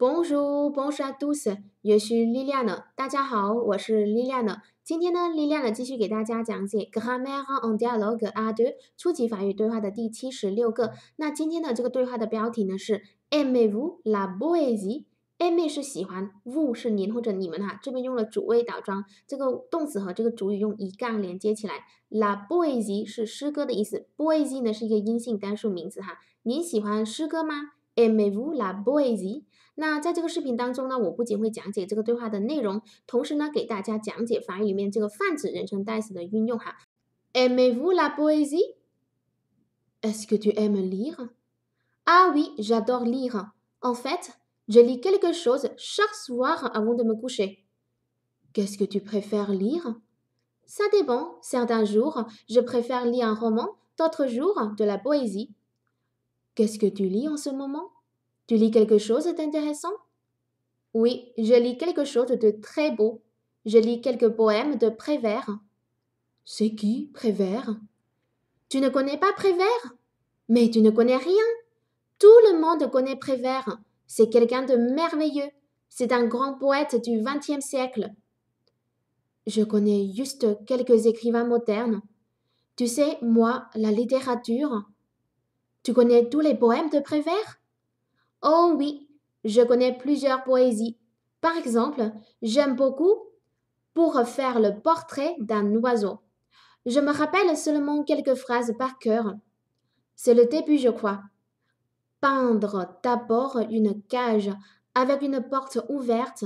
Bonjour, b o n j o u r tous. 也 e suis l i l i a n 大家好，我是 l i l i a n 今天呢 l i l i a n 继续给大家讲解《Grammaire en dialogue》啊的初级法语对话的第七十六个。那今天的这个对话的标题呢是 a m v e u la poésie”。a m 是喜欢，vous 是您或者你们哈，这边用了主谓倒装，这个动词和这个主语用一杠连接起来。La b o i s i e 是诗歌的意思 b o i s i e 呢是一个阴性单数名词哈。您喜欢诗歌吗 a m v e u la b o i s i e 那在这个视频当中呢，我不仅会讲解这个对话的内容，同时呢，给大家讲解法语里面这个泛指人称代词的运用哈。Aimez-vous la poésie? Est-ce que tu aimes lire? Ah oui, j'adore lire. En fait, je lis quelque chose chaque soir avant de me coucher. Qu'est-ce que tu préfères lire? Ça dépend. Certains jours, je préfère lire un roman, d'autres jours, de la poésie. Qu'est-ce que tu lis en ce moment? Tu lis quelque chose d'intéressant Oui, je lis quelque chose de très beau. Je lis quelques poèmes de Prévert. C'est qui, Prévert Tu ne connais pas Prévert Mais tu ne connais rien. Tout le monde connaît Prévert. C'est quelqu'un de merveilleux. C'est un grand poète du XXe siècle. Je connais juste quelques écrivains modernes. Tu sais, moi, la littérature. Tu connais tous les poèmes de Prévert Oh oui, je connais plusieurs poésies. Par exemple, j'aime beaucoup pour faire le portrait d'un oiseau. Je me rappelle seulement quelques phrases par cœur. C'est le début, je crois. Peindre d'abord une cage avec une porte ouverte.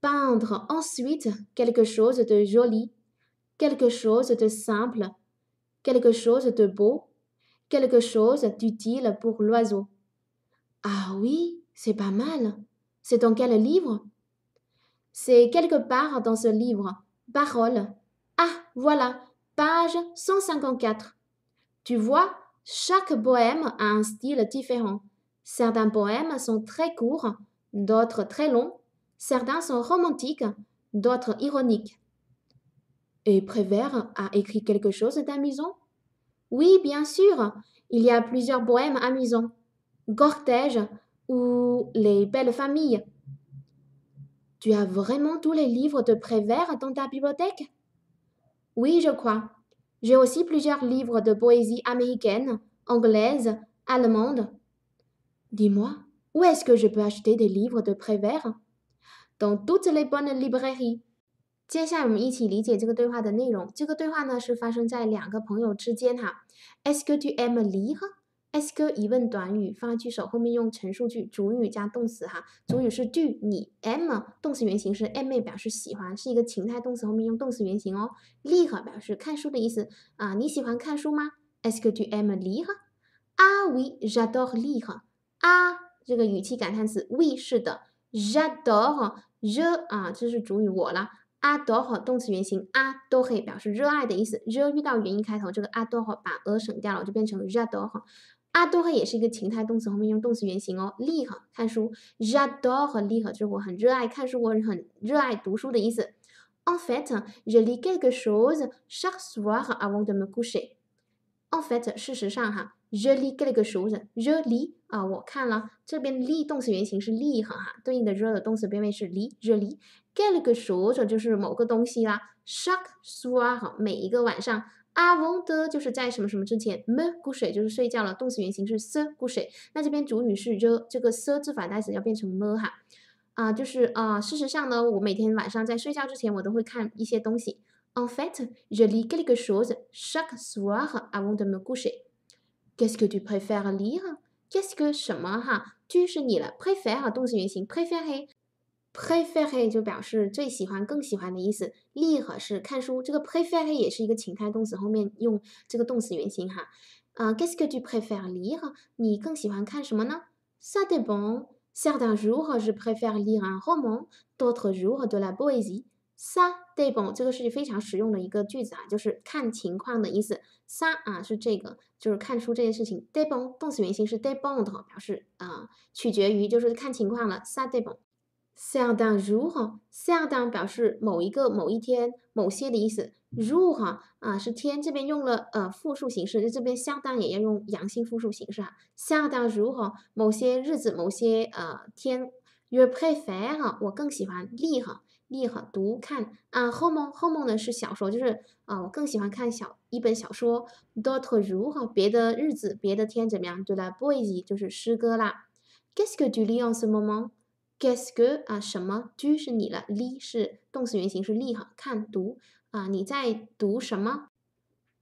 Peindre ensuite quelque chose de joli, quelque chose de simple, quelque chose de beau, quelque chose d'utile pour l'oiseau. Ah oui, c'est pas mal. C'est dans quel livre C'est quelque part dans ce livre. Parole. Ah, voilà, page 154. Tu vois, chaque bohème a un style différent. Certains poèmes sont très courts, d'autres très longs, certains sont romantiques, d'autres ironiques. Et Prévert a écrit quelque chose d'amusant Oui, bien sûr, il y a plusieurs bohèmes amusants cortège ou les belles familles. Tu as vraiment tous les livres de Prévert dans ta bibliothèque Oui, je crois. J'ai aussi plusieurs livres de poésie américaine, anglaise, allemande. Dis-moi, où est-ce que je peux acheter des livres de Prévert Dans toutes les bonnes librairies. est ce que tu aimes lire S k 疑问短语放在句首，后面用陈述句，主语加动词哈。主语是 do 你，M，a 动词原形是 a M 表示喜欢，是一个情态动词，后面用动词原形哦。厉害表示看书的意思啊，你喜欢看书吗？S k to M 厉害，Are we jadore 厉害？啊，这个语气感叹词 We 是的，jadore t h e 啊，这是主语我了，adore 动词原形啊，都可以表示热爱的意思。the 遇到元音开头，这个 adore 把 a 省掉了，就变成 j a d o e a d o 和也是一个情态动词，后面用动词原形哦。厉和看书。ador 和厉和就是我很热爱看书，我很热爱读书的意思。En fait, je lis quelque chose chaque soir avant de me coucher. En fait，事实上哈，je lis quelque chose，je lis 啊，我看了，这边 li 动词原形是厉害哈，对应的热的动词变位是 li 热 li。quelque chose 就是某个东西啦。chaque soir 每一个晚上。a v a n de 就是在什么什么之前，me c o u c e 就是睡觉了，动词原形是 se c o u e 那这边主语是 the，这个 se 字法单词要变成 m 哈。啊，就是啊，事实上呢，我每天晚上在睡觉之前，我都会看一些东西。En fait, je lis quelques choses chaque soir avant de me coucher. Qu'est-ce que tu préfères lire？qu'est-ce que 什么哈？tu 是你了，préfère 动词原形 p r é f é r e p r e f e r e 就表示最喜欢、更喜欢的意思。lire 是看书，这个 p r e f e r e 也是一个情态动词，后面用这个动词原形哈。啊，qu'est-ce que tu préfères lire？你更喜欢看什么呢？Ça dépend. Certains jours, je préfère lire un roman. D'autres jours, de la poésie. Ça dépend。这个是一非常实用的一个句子啊，就是看情况的意思。Ça 啊，是这个，就是看书这件事情。dépend 动词原形是 dépend，表示啊，取决于就是看情况了。Ça dépend。下丹如哈，下 n 表示某一个某一天某些的意思。如哈啊是天这边用了呃复数形式，那这边相当也要用阳性复数形式啊。下丹如何？某些日子某些呃天。f 配 r 哈，我更喜欢丽哈丽哈读看啊。h o m h o m 梦呢是小说，就是啊我更喜欢看小一本小说。D'autres 多特如何？别的日子别的天怎么样？对了，不一就是诗歌啦。Guess you do o on 什么梦？Guess good 啊？什么？居是你了，li 是动词原形是 li 哈。看读啊，你在读什么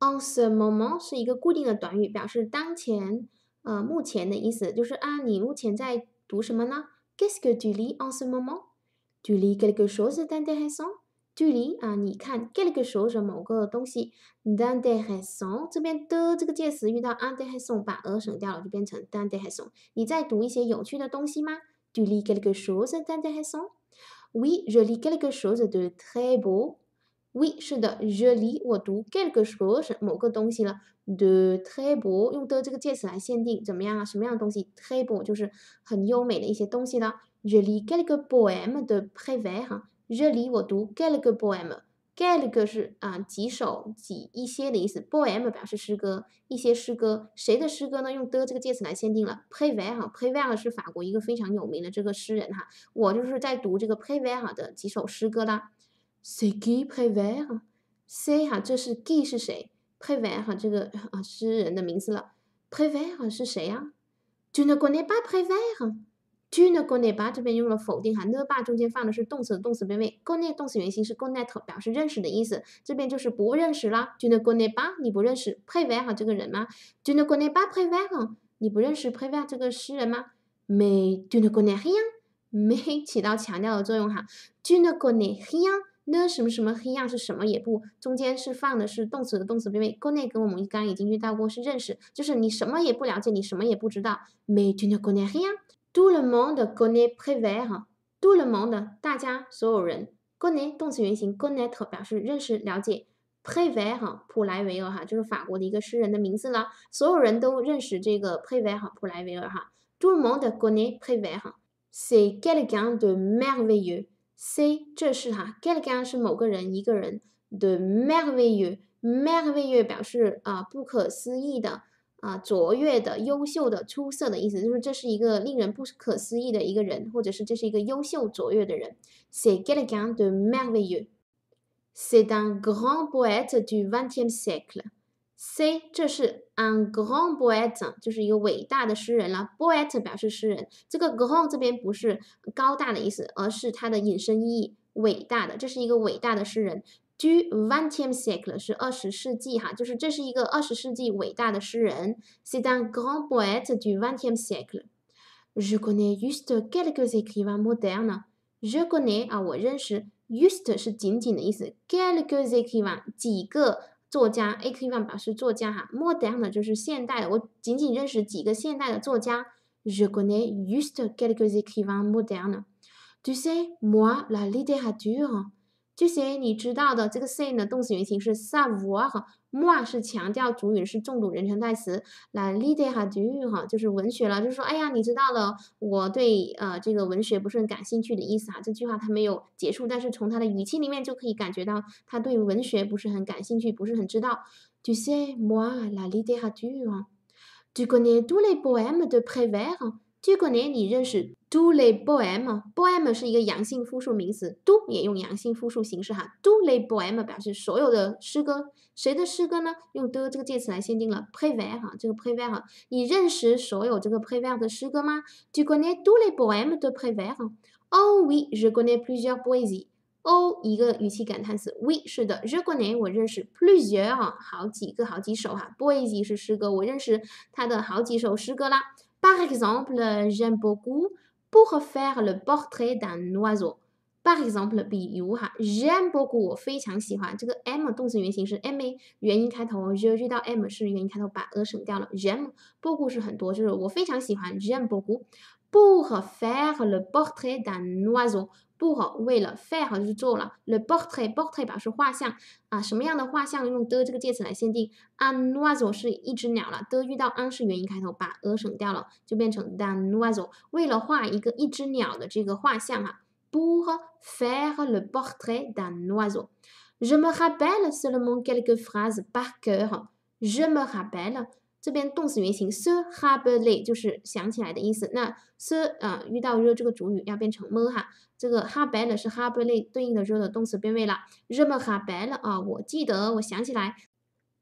？Answer moment 是一个固定的短语，表示当前呃目前的意思。就是啊，你目前在读什么呢？Guess good d o li answer moment to li quelque chose intéressant. to l 啊，你看 g u e l q u e chose 某个东西 intéressant。这边的这个介词遇到 intéressant，把 a 省掉了，就变成 intéressant。你在读一些有趣的东西吗？Tu lis quelque chose d'intéressant Oui, je lis quelque chose de très beau. Oui, je lis ou tu quelque chose de très beau très beau Je lis quelques poèmes de Prévert. Je lis quelques poèmes。Gallig 是啊，几首几一些的意思。b o e m 表示诗歌，一些诗歌，谁的诗歌呢？用的这个介词来限定了。Prever 哈，Prever 是法国一个非常有名的这个诗人哈，我就是在读这个 Prever 的几首诗歌啦。谁给 Prever？，c 哈？这是 g 是谁？Prever 哈，这个啊诗人的名字了。Prever 哈是谁呀？Tu ne connais pas Prever？tu ne c o n n a a 这边用了否定哈，ne b a 中间放的是动词的动词变位 g o n n a 动词原形是 g o n n a t 表示认识的意思，这边就是不认识了。tu ne c o n n a a 你不认识 prever 哈这个人吗？tu ne c o n n a p a p r e v e l 你不认识 p r e v e l 这个诗人吗？Mais o u ne c o n n a i i e n m a i 起到强调的作用哈。tu n o n n a i s i e n n 什么什么黑暗 e 是什么也不，中间是放的是动词的动词变位国 o n n a 跟我们刚已经遇到过是认识，就是你什么也不了解，你什么也不知道。Mais tu n o n n a i i e tout le monde connaît Prévert，tout le monde 大家所有人，connaît 动词原形，connaître 表示认识了解，Prévert 哈，普莱维尔哈，就是法国的一个诗人的名字了，所有人都认识这个 Prévert 哈，普莱维尔哈，tout le monde connaît Prévert，c'est quelqu'un de merveilleux，c'est 这是哈，quelqu'un 是某个人一个人，de merveilleux，merveilleux 表示啊不可思议的。啊，卓越的、优秀的、出色的，意思就是这是一个令人不可思议的一个人，或者是这是一个优秀卓越的人。C'est quelqu'un de merveilleux. C'est un grand poète du XXe siècle. c e s 这是 un grand poète，就是一个伟大的诗人了。Poète 表示诗人，这个 grand 这边不是高大的意思，而是它的引申意义，伟大的。这是一个伟大的诗人。du vingtième siècle 是二十世纪哈，就是这是一个二十世纪伟大的诗人。c'est un grand poète du vingtième siècle. Je connais juste quelques écrivains modernes. Je connais 啊，我认识，juste 是仅仅的意思，quelques écrivains 几个作家，écrivains 表示作家哈 m o d e r n e 就是现代的，我仅仅认识几个现代的作家。Je connais juste quelques écrivains modernes. Tu sais moi la littérature? 这些你知道的，这个 say 呢动词原形是 savoir，moi 是强调主语是重读人称代词，来 l i t t é a t u 哈就是文学了，就是说哎呀，你知道了，我对呃这个文学不是很感兴趣的意思哈。这句话他没有结束，但是从他的语气里面就可以感觉到他对文学不是很感兴趣，不是很知道。Tu sais moi la l i t t é a t u r e t u connais tous les poèmes de Prévert？这个呢，你认识 du les poèmes？poèmes 是一个阳性复数名词，du 也用阳性复数形式哈。du les poèmes 表示所有的诗歌，谁的诗歌呢？用 the 这个介词来限定了，premiers 哈，这个 premiers 哈，你认识所有这个 premiers 的诗歌吗？这个呢，du les poèmes de premiers。哦，oui，je connais plusieurs poésies。哦，一个语气感叹词，oui 是的，je connais 我认识 plusieurs 啊，好几个，好几首哈，poésies 是诗歌，我认识他的好几首诗歌啦。Par exemple, j'aime beaucoup pour faire le portrait d'un oiseau. Par exemple, biyou, j'aime beaucoup，非常喜欢这个 m 动词原形是 am，元音开头，r 遇到 m 是元音开头，把 a 省掉了。j'aime beaucoup 是很多，就是我非常喜欢 j'aime beaucoup。pour faire le portrait d'un oiseau. pour 为了 faire 去做了 le portrait portrait 表示画像啊，什么样的画像用的这个介词来限定？an oiseau 是一只鸟了，的遇到 an 是元音开头，把 e 省掉了，就变成 d'un oiseau。为了画一个一只鸟的这个画像啊，pour faire le portrait d'un oiseau. Je me rappelle seulement quelques phrases par cœur. Je me rappelle 这边动词原形 s i rappeler h 就是想起来的意思。那 s i r 啊，遇到 r 这个主语要变成 m 哈。这个 h a p p e l l y 是 h a p p e l e r 对应的 r 的动词变位了。je me r a p p e l l y 啊，我记得，我想起来。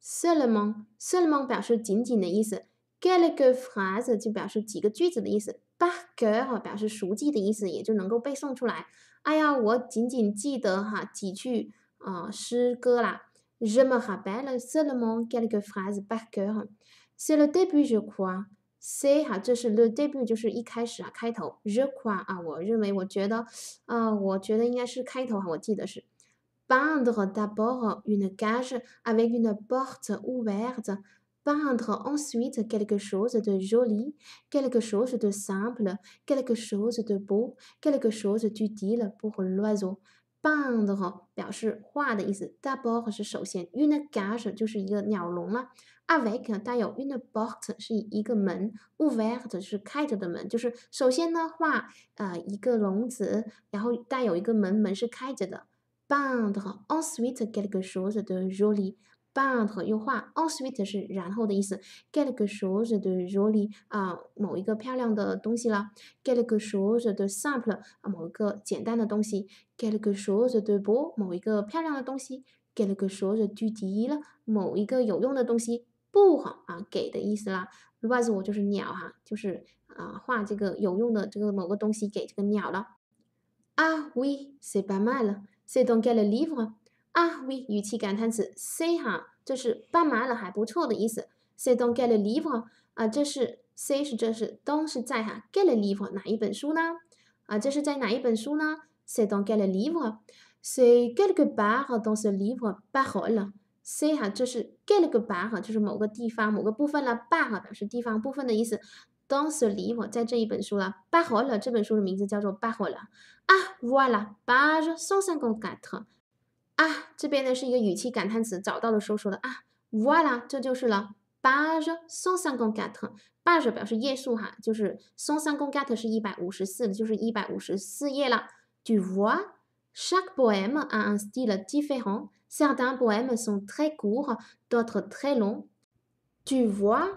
s e l e m o n s e l e m o n 表示仅仅的意思。g a l l q u e s p h r a s e 就表示几个句子的意思。par cœur 哈表示熟记的意思，也就能够背诵出来。哎呀，我仅仅记得哈几句啊诗歌啦。je me rappelle seulement quelques phrases par cœur。C 了，début 就 e c 哈，这是 le d é b u t 就是一开始啊，开头，热夸啊，我认为，我觉得，啊，我觉得应该是开头哈，我记得是 b e n d r e d'abord une cage avec une porte o u v e r t e b e n d r e ensuite quelque chose de joli，quelque chose de simple，quelque chose de beau，quelque chose utile pour l'oiseau。b e n d r e 表示画的意思，d'abord 是首先，une cage 就是一个鸟笼了。Avek 带有 inner box 是一个门 o v e t 是开着的门。就是首先呢，画呃一个笼子，然后带有一个门，门是开着的。Bound 和 on sweet get 了 s 镯子 e jolly。Bound 和又画 on sweet 是然后的意思，get 了 s 镯子 e jolly 啊，某一个漂亮的东西了。get 了个镯 o 的 sample 啊，某一个简单的东西。get o 个镯子 e bo 某一个漂亮的东西。get 了个镯子具体了，某一个有用的东西。不好啊，给的意思啦。r e v 我就是鸟哈，就是啊，画这个有用的这个某个东西给这个鸟了。啊，oui，c'est pas mal，c'est dans quel l i v e 啊，啊 u i 语气感叹词 s a y t 哈，这是不蛮了，还不错的意思。c e s d o n t get a l e a v e 啊，啊这是 c 是这是，don t 是在哈，quel e a v e 哪一本书呢？啊，这是在哪一本书呢 c e s d o n t get a l e a v r e c e s t quelque part dans ce livre，paroles。C 哈就是 get 了个 b a 哈，就是某个地方某个部分了。b a 表示地方部分的意思。d o n s le l i v e 在这一本书了。b a 了，h o l 这本书的名字叫做 Barhol 啊，voilà，八 a n 公 g o t 啊，这边呢是一个语气感叹词，找到的时候说的啊，voilà，这就是了。八 a n 公 g o t 八 r 五表示页数哈，就是八 a n 公 g o t 是一百五十四，就是一百五十四页了。d u vois？chaque poème a un style différent. Certains poèmes sont très courts, d'autres très longs. Tu vois?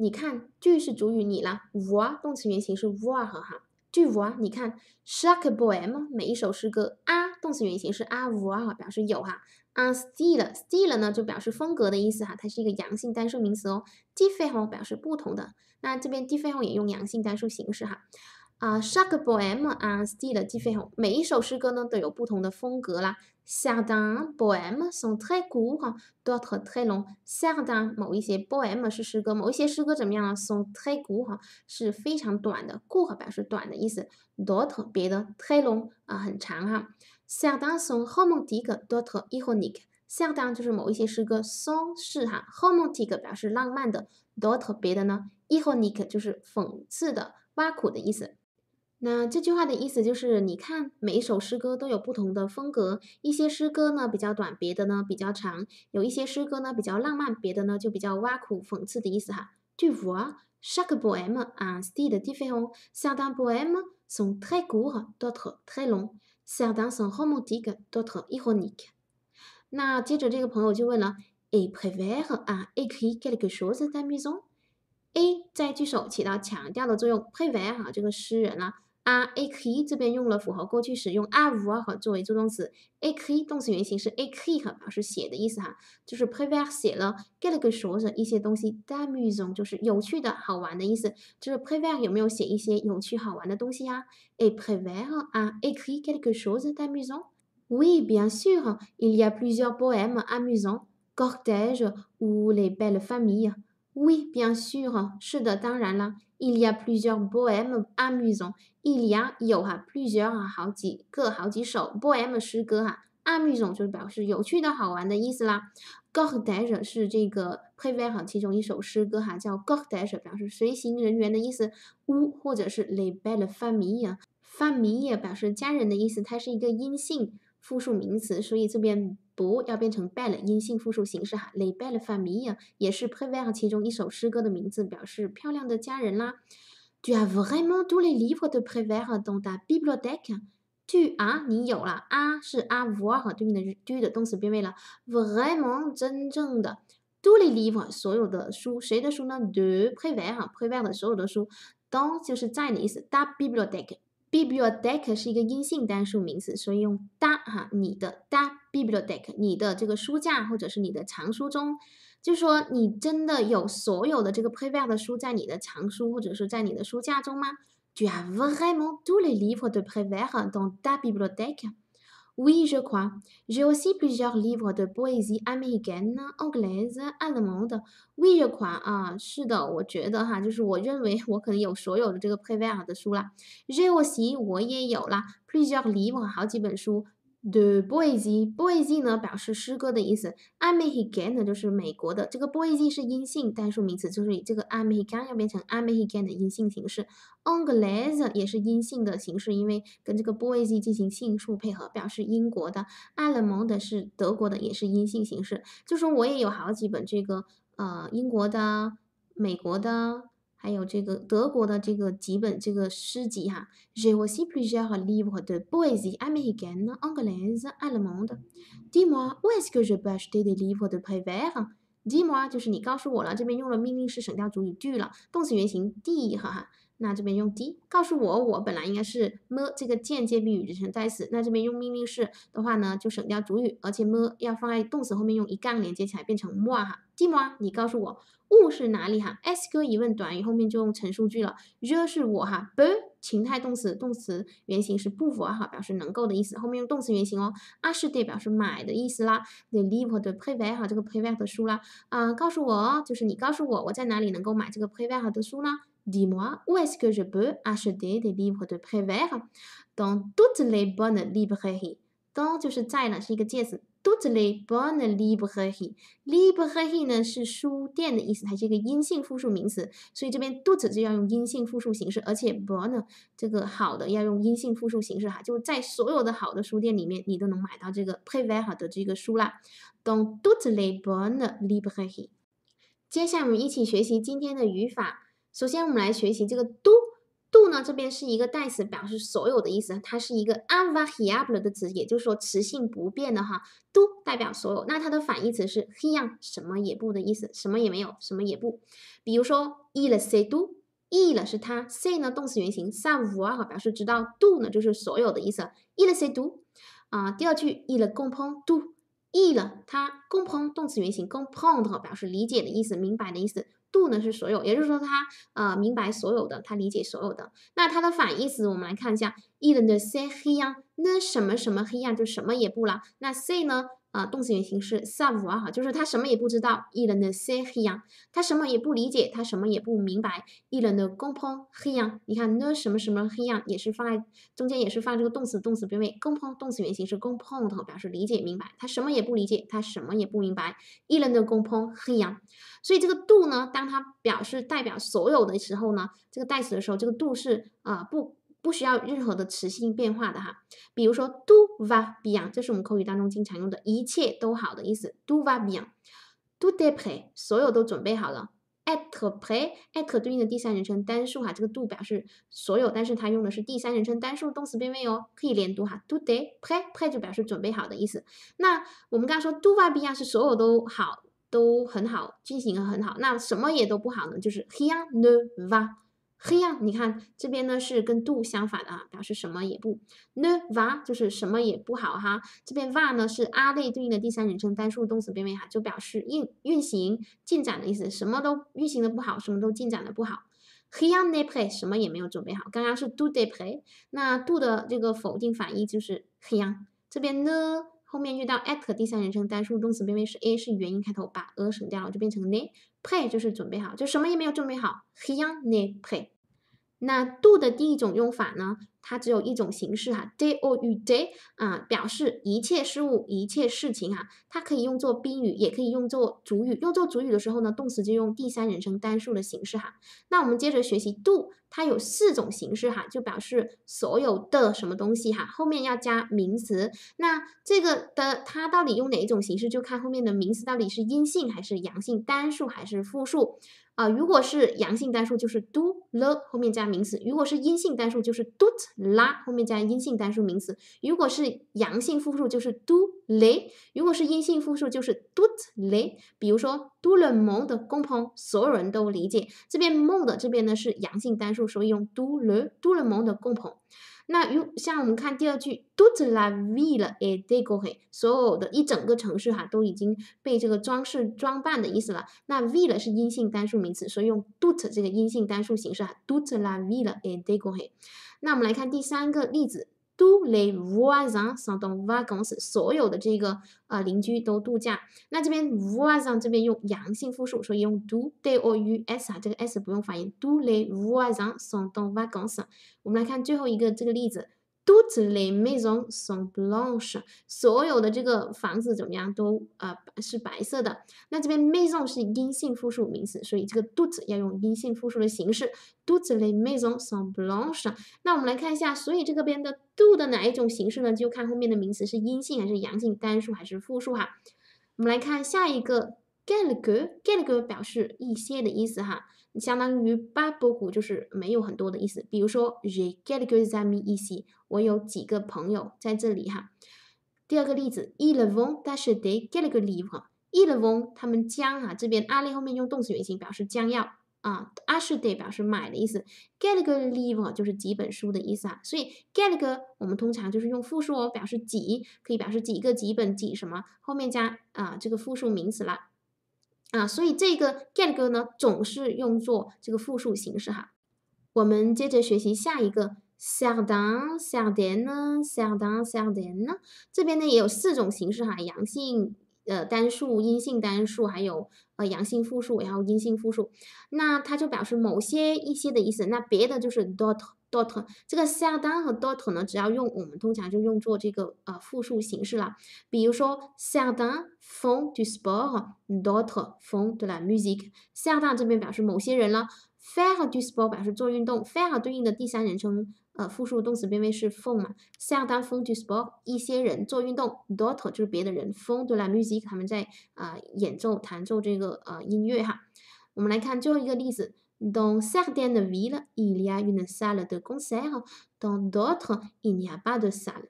你看句是主语你啦 v o i r 动词原形是 voir 哈。Tu voir 你看 chaque poème 每一首诗歌，r 动词原形是 r voir 表示有哈。un style style 呢就表示风格的意思哈，它是一个阳性单数名词哦。d t y l e 哦表示不同的，那这边 s t f l e 也用阳性单数形式哈。啊，chaque poème un style différent，每一首诗歌呢都有不同的风格啦。Certain poèmes sont très courts，t 短和 long。Certain 某一些 p o è m e 是诗歌，某一些诗歌怎么样呢？sont très courts，哈，是非常短的。court 表示短的意思，d 短和别的 t tei long，啊，很长哈。Certain sont romantique，短和 ironique。Certain 就是某一些诗歌，s o n song 是哈，romantique 表示浪漫的，d 短和别的呢，ironique 就是讽刺的、挖苦的意思。那这句话的意思就是，你看每一首诗歌都有不同的风格，一些诗歌呢比较短，别的呢比较长，有一些诗歌呢比较浪漫，别的呢就比较挖苦、讽刺的意思哈。Tu vois, chaque poème a un style différent. Certains poèmes sont très courts, d'autres très longs. Certains sont romantiques, d'autres ironiques. 那接着这个朋友就问了：Et Prévert a écrit quelques choses à ta m a i s o n a 在句首起到强调的作用，Prévert 啊这个诗人呢？E e e a écrit 这边用了符合过去时，用 avoir 作为助动词。écrit 动词原形是 écrire，表示写的意思哈，就是 préfère quelque chose 就是有趣的、好玩的意思，就是 préfère 有没有写一些有趣好玩的东西呀？Et préfère a écrit quelque chose d'amusant? Oui, bien sûr. Il y a plusieurs poèmes amusants, Cortège ou les belles familles. Oui, bien sûr. 是的，当然了。Il y a plusieurs bohèmes amusants. Il y a 有哈 plusieurs 好几个好几首 bohème 诗歌哈。a m u s a n t 就表示有趣的好玩的意思啦。g a r d e r 是这个 p r 配备好其中一首诗歌哈，叫 g a r d e r 表示随行人员的意思。U 或者是 les belles famille 啊，famille 表示家人的意思，它是一个阴性复数名词，所以这边。不要变成 Belle 阴性复数形式哈，Les Belles f a m i l e s 也是 p r e v e r t 其中一首诗歌的名字，表示漂亮的家人啦。Tu as vraiment tous les livres de p r é v e r dans ta bibliothèque？Tu 你有了 a 是 avoir 对应的 do 的动词变位了。Vraiment 真正的，tous les livres 所有的书，谁的书呢？de p r e v e r t p r e v e r t 的所有的书，dans 就是在的意思，ta bibliothèque。b i b l i o t h è q 是一个阴性单数名词，所以用 da 哈，你的 da b i b l i o t h è q 你的这个书架或者是你的藏书中，就是说你真的有所有的这个 p r e m i è r 的书在你的藏书或者是在你的书架中吗？Tu as vraiment tous les livres de p r e m i è r dans ta bibliothèque？oui je crois j'ai aussi plusieurs livres de poésie américaine anglaise allemande oui je crois 啊是的我觉得哈就是我认为我可能有所有的这个 preview 的书啦 j'ai aussi 我也有啦。plusieurs livres 好几本书 The boysy boysy 呢表示诗歌的意思，American 呢就是美国的，这个 boysy 是阴性单数名词，就是这个 American 要变成 American 的阴性形式 e n g l a s h 也是阴性的形式，因为跟这个 boysy 进行性数配合，表示英国的，Alemond 是德国的，也是阴性形式，就说我也有好几本这个呃英国的、美国的。还有这个德国的这个几本这个诗集哈 j e i aussi plusieurs livres de poésie américaine, anglaise, allemande. Dis-moi où es-tu le plus délicieux de prévoir. 哈，dis-moi 就是你告诉我了，这边用了命令式省掉主语 do 了，动词原形 d 哈，哈。那这边用 d 告诉我，我本来应该是么这个间接宾语人称代词，那这边用命令式的话呢，就省掉主语，而且么要放在动词后面用一杠连接起来变成 m o r e 哈。D 吗？你告诉我，物是哪里哈？SQ 疑问短语后面就用陈述句了。Je 是我哈。Be 情态动词，动词原形是 be，哈，表示能够的意思，后面用动词原形哦。As 对表示买的意思啦。Les livres de p r e v e r t 哈，这个 p r e v e r t 的书啦。啊，告诉我哦，就是你告诉我，我在哪里能够买这个 p r e v e r t 的书呢 d i s m o i où est-ce que je peux acheter les livres de Prévert dans toutes les bonnes librairies。Dans 就是在呢，是一个介词。Dootly bonn libhehi，libhehi 呢是书店的意思，它是一个阴性复数名词，所以这边 doot 就要用阴性复数形式，而且 bonn 这个好的要用阴性复数形式哈，就在所有的好的书店里面，你都能买到这个 p r e 特别 l 的这个书啦。Don dootly bonn libhehi，接下来我们一起学习今天的语法，首先我们来学习这个 do。呢，这边是一个代词，表示所有的意思，它是一个 a a a v i l 变的词，也就是说词性不变的哈。都代表所有，那它的反义词是 he 呀，什么也不的意思，什么也没有，什么也不。比如说 e l s s e d o e 了是他，say 呢动词原形，savoir 表示知道，do 呢就是所有的意思 e 了 say do 啊。第二句 e 了 e c o m p n d o e 了它他 c o m p n 动词原形 c o m p n 表示理解的意思，明白的意思。do 呢是所有，也就是说他呃明白所有的，他理解所有的。那它的反义词我们来看一下，even say he 呀，那什么什么 he 呀就什么也不了。那 say 呢？啊，动词原形是 sub 哈，就是他什么也不知道，一人的 sehi 呀，他什么也不理解，他什么也不明白，一人的 gongpon e 呀，你看 n e 什么什么 e 啊，也是放在中间，也是放这个动词动词边位 gongpon，动词原形是 gongpon，表示理解明白，他什么也不理解，他什么也不明白，一人的 gongpon e 呀，所以这个 do 呢，当它表示代表所有的时候呢，这个代词的时候，这个 do 是啊不。不需要任何的词性变化的哈，比如说 d o va b i a n 这是我们口语当中经常用的“一切都好的”意思。d o va b i a n d o d e p r e 所有都准备好了。a t p r e t t 对应的第三人称单数哈，这个 d o 表示所有，但是它用的是第三人称单数动词变位哦，可以连读哈。d o d e p r e p r e 就表示准备好的意思。那我们刚刚说 d o va b i a n 是所有都好，都很好，进行的很好。那什么也都不好呢？就是 rien ne va。黑呀，你看这边呢是跟 do 相反的啊，表示什么也不。ne va 就是什么也不好哈。这边 va 呢是 a 类对应的第三人称单数动词变位哈，就表示运运行进展的意思，什么都运行的不好，什么都进展的不好。he ne pre 什么也没有准备好，刚刚是 do ne pre，那 do 的这个否定反义就是 he 呀。这边呢后面遇到 at 第三人称单数动词变位是 a 是元音开头，把 a 省掉了，就变成 n e p a y 就是准备好，就什么也没有准备好，hiang ne p a y 那 do 的第一种用法呢？它只有一种形式哈，day or y day 啊，表示一切事物、一切事情哈。它可以用作宾语，也可以用作主语。用作主语的时候呢，动词就用第三人称单数的形式哈。那我们接着学习 do，它有四种形式哈，就表示所有的什么东西哈，后面要加名词。那这个的它到底用哪一种形式，就看后面的名词到底是阴性还是阳性，单数还是复数啊？如果是阳性单数，就是 do the 后面加名词；如果是阴性单数，就是 do't。la 后面加阴性单数名词，如果是阳性复数就是 d o le，如果是阴性复数就是 d o te le。比如说 d o le mon 的工棚，所有人都理解。这边 mon 的这边呢是阳性单数，所以用 d o le d o le mon 的工棚。那如像我们看第二句 d o te la villa e de g o h e 所有的一整个城市哈都已经被这个装饰装扮的意思了。那 v i l l 是阴性单数名词，所以用 d o te 这个阴性单数形式啊 d o te la villa e de g o h e 那我们来看第三个例子，Tous les voisins sont en vacances，所有的这个啊邻居都度假。那这边 voisins 这边用阳性复数，所以用 d o t h e y ou s 啊，这个 s 不用发音。Tous les voisins sont en vacances。我们来看最后一个这个例子。D'autres maisons sont blanches，所有的这个房子怎么样都啊是白色的。那这边 m a i s o n 是阴性复数名词，所以这个 d o u t e s 要用阴性复数的形式。D'autres maisons sont blanches。那我们来看一下，所以这个边的 d o 的哪一种形式呢？就看后面的名词是阴性还是阳性，单数还是复数哈。我们来看下一个 q u e l q u e q u e l q u e 表示一些的意思哈。相当于“八不古”就是没有很多的意思，比如说 “the 几个在米一些”，我有几个朋友在这里哈。第二个例子 i l v e n dash d e y g a l l g o l i v r o e l v e n 他们将啊这边阿丽后面用动词原形表示将要啊，ash d e y 表示买的意思 g a l l g o livro 就是几本书的意思啊，所以 gallego 我们通常就是用复数哦表示几，可以表示几个、几本、几什么，后面加啊这个复数名词啦。啊，所以这个 get 呢，总是用作这个复数形式哈。我们接着学习下一个 s a r d a n n s a r d a n 呢，s a r d a n n s a r d a n 呢。这边呢也有四种形式哈，阳性呃单数、阴性单数，还有呃阳性复数，然后阴性复数。那它就表示某些一些的意思，那别的就是 dot。d o t 这个下单和 d o t 呢，只要用我们通常就用作这个呃复数形式了。比如说下单，phone to sport d o t a phone 对了，music 下单这边表示某些人了 f a i r e to sport 表示做运动 f a i r e 对应的第三人称呃复数动词变位是 phone 嘛？下单 phone to sport 一些人做运动 d o t a 就是别的人，phone 对了，music 他们在啊演奏弹奏这个呃音乐哈。我们来看最后一个例子。Dans certaines villes, il y a une salle de concert, dans d'autres, il n'y a pas de salle.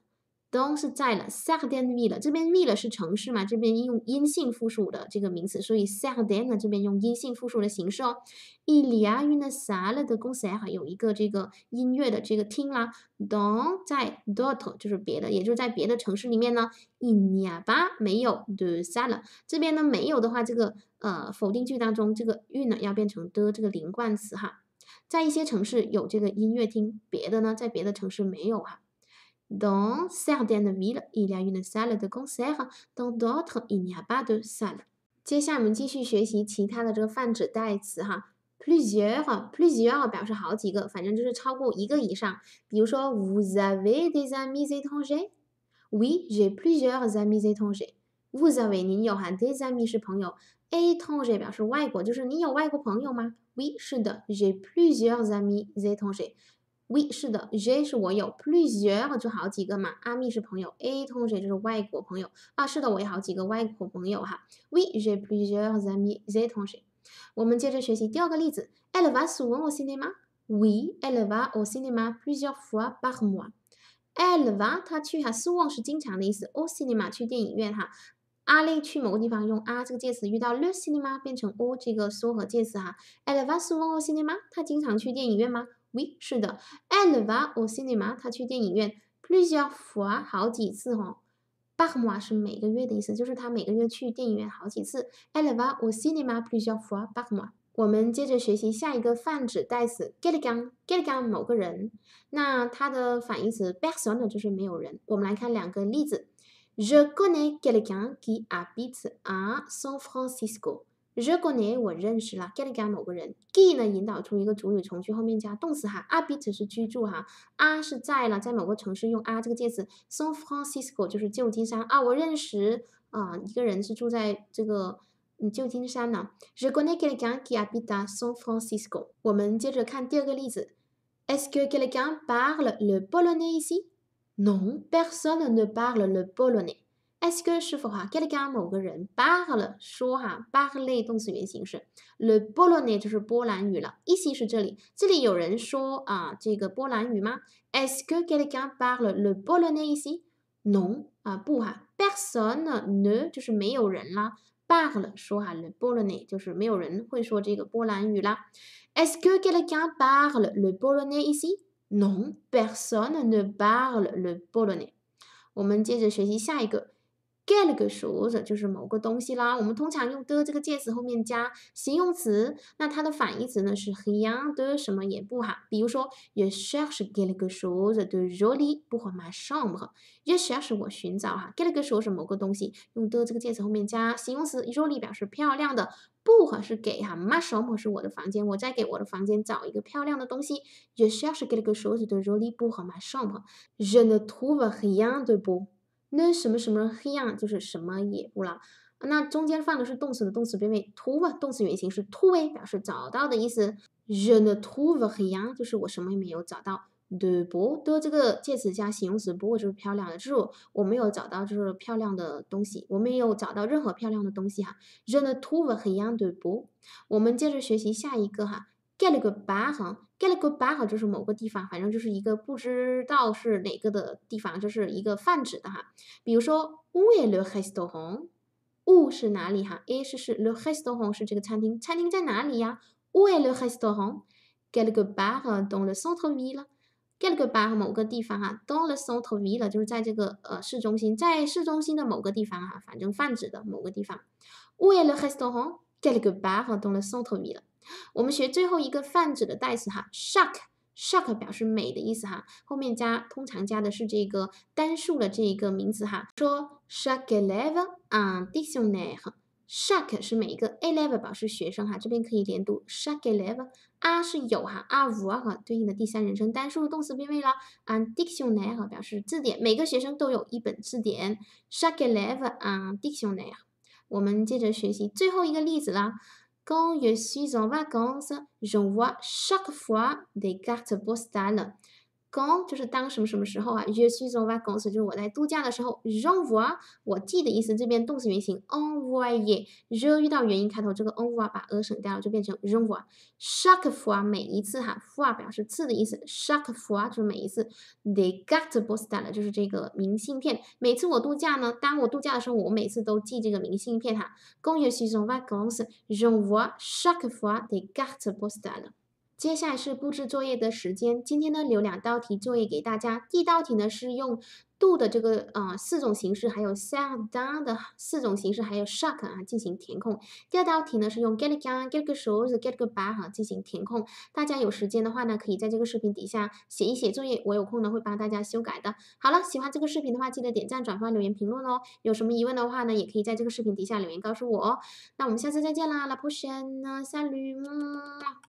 都是在了 s e d o n d l 了，这边 V 了是城市嘛？这边用阴性复数的这个名词，所以 s e d o n 呢这边用阴性复数的形式哦。In 利亚 una sala 的公司还好有一个这个音乐的这个厅啦。都，在 dot 就是别的，也就是在别的城市里面呢。In 利亚吧没有 the sala，这边呢没有的话，这个呃否定句当中这个 V 呢要变成的这个零冠词哈。在一些城市有这个音乐厅，别的呢在别的城市没有哈。Dans certaines villes, il y a une salle de concert, dans d'autres, il n'y a pas de salle. 接下来我们继续学习其他的这个泛指代词哈。plusieurs plusieurs 表示好几个，反正就是超过一个以上。比如说，Vous avez des amis étrangers? Oui, j'ai plusieurs amis étrangers. Vous avez 您有哈，des amis 是朋友，étrangers 表示外国，就是你有外国朋友吗？Oui，是的，j'ai plusieurs amis étrangers. We 是的，je 是我有，plusieurs 就好几个嘛。Ami 是朋友 a 同学就是外国朋友。啊，是的，我有好几个外国朋友哈。We j'ai plusieurs amis é r e 我们接着学习第二个例子。Elle va souvent au cinéma？Oui，elle va au cinéma plusieurs fois par mois。Elle va，她去哈，souvent 是经常的意思，au cinéma 去电影院哈。阿丽去某个地方用 a 这个介词，遇到 le cinéma 变成 o 这个缩合介词哈。Elle va souvent au cinéma？她经常去电影院吗？是的，elle va au cinéma，她去电影院，plusieurs fois，好几次。哦。p a r mois 是每个月的意思，就是她每个月去电影院好几次。elle va au cinéma plusieurs fois par mois。我们接着学习下一个泛指代词 g e l q g a n g e l q g a n 某个人，那它的反义词 person 就是没有人。我们来看两个例子：je connais quelqu'un qui habite à San Francisco。如果呢，我认识了，get a g i n 某个人 g e 呢引导出一个主语从句，后面加动词哈 h a b i t 是居住哈，a 是在了，在某个城市用 a 这个介词，San Francisco 就是旧金山啊，我认识啊一个人是住在这个嗯旧金山呢，如果呢 get again q i a b i t a San Francisco，我们接着看第二个例子，Est-ce que quelqu'un parle le polonais ici？Non，personne ne parle le polonais。asker 师傅哈，gallegan 某个人 barre 了说哈，barre 类动词原形是 le polonais 就是波兰语了。意思是这里，这里有人说啊，这个波兰语吗？asker gallegan barre le polonais 意思？no 啊不哈，personne ne 就是没有人啦。barre 了说哈，le polonais 就是没有人会说这个波兰语啦。asker gallegan barre le polonais 意思？no，personne ne barre le polonais。我们接着学习下一个。quelque chose 就是某个东西啦，我们通常用的这个介词后面加形容词，那它的反义词呢是 rien de 什么也不哈。比如说，je cherche quelque chose de joli pour ma chambre。je cherche 我寻找哈，quelque chose 某个东西，用的这个介词后面加形容词，joli 表示漂亮的，pour 是给哈，ma chambre 是我的房间，我在给我的房间找一个漂亮的东西。je cherche quelque chose de joli pour ma chambre。je ne trouve rien de beau。那什么什么黑暗就是什么也不了。那中间放的是动词的动词变位，to 吧，动词原形是 to 呗，表示找到的意思。The to he 呀，就是我什么也没有找到。对不的这个介词加形容词，不就是漂亮的？就是我没有找到，就是漂亮的东西，我没有找到任何漂亮的东西哈。The to he 呀，对不。我们接着学习下一个哈。get a good bar 哈，get a good bar 哈，就是某个地方，反正就是一个不知道是哪个的地方，就是一个泛指的哈。比如说，where the restaurant？who 是哪里？哈，a 是是，the restaurant 是这个餐厅。餐厅在哪里呀？where the restaurant？get a good bar 哈，don't the center view 咯。get a good bar 哈，某个地方哈，don't the center view 咯，就是在这个呃市中心，在市中心的某个地方哈，反正泛指的某个地方。where the restaurant？get a good bar 哈，don't the center view 咯。我们学最后一个泛指的代词哈 s h o c k s h o c k 表示美的意思哈，后面加通常加的是这个单数的这一个名词哈，说 s h o c k eleven 啊 d i c t i o n n a i r e s h o c k 是每一个 eleven 表示学生哈，这边可以连读 s h o c k e l e v e n 啊是有哈，r 五 r 对应的第三人称单数动词变位啦，un dictionnaire 表示字典，每个学生都有一本字典 s h o c k eleven 啊，dictionnaire，我们接着学习最后一个例子啦。Quand je suis en vacances, j'envoie chaque fois des cartes postales 当就是当什么什么时候啊？Je suis en vacances，就是我在度假的时候。J'envoie，我记的意思。这边动词原形，envoyer。如遇到元音开头，这个 envoi 把 a 省掉了，就变成 j'envoie。Chaque fois，每一次哈。fois 表示次的意思。Chaque fois 就是每一次。t h e y g o t b o o s t a l e 就是这个明信片。每次我度假呢，当我度假的时候，我每次都寄这个明信片哈。Je suis en vacances. J'envoie chaque fois h e s c a t e s o s t a l e 接下来是布置作业的时间。今天呢，留两道题作业给大家。第一道题呢，是用 do 的这个啊四种形式，还有 s a l l d o n 的四种形式，还有 s h o c k 啊进行填空。第二道题呢，是用 get down、get a rose、get a bag 哈进行填空。大家有时间的话呢，可以在这个视频底下写一写作业，我有空呢会帮大家修改的。好了，喜欢这个视频的话，记得点赞、转发、留言、评论哦。有什么疑问的话呢，也可以在这个视频底下留言告诉我。哦。那我们下次再见啦，拉普什纳夏绿木。